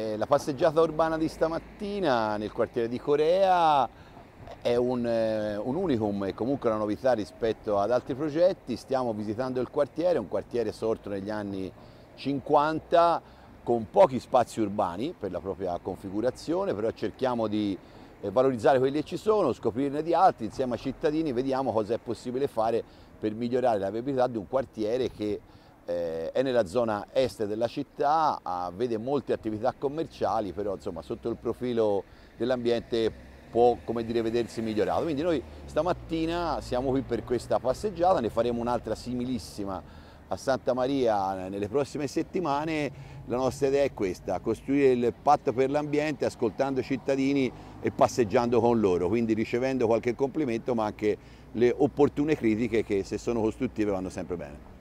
Eh, la passeggiata urbana di stamattina nel quartiere di Corea è un, eh, un, unicum e comunque una novità rispetto ad altri progetti. Stiamo visitando il quartiere, un quartiere sorto negli anni 50 con pochi spazi urbani per la propria configurazione, però cerchiamo di eh, valorizzare quelli che ci sono, scoprirne di altri insieme ai cittadini, vediamo cosa è possibile fare per migliorare la viabilità di un quartiere che eh, è nella zona est della città, ah, vede molte attività commerciali, però insomma, sotto il profilo dell'ambiente può dire, vedersi migliorato. Quindi noi stamattina siamo qui per questa passeggiata, ne faremo un'altra similissima a Santa Maria nelle prossime settimane. La nostra idea è questa, costruire il patto per l'ambiente ascoltando i cittadini e passeggiando con loro, quindi ricevendo qualche complimento ma anche le opportune critiche che se sono costruttive vanno sempre bene.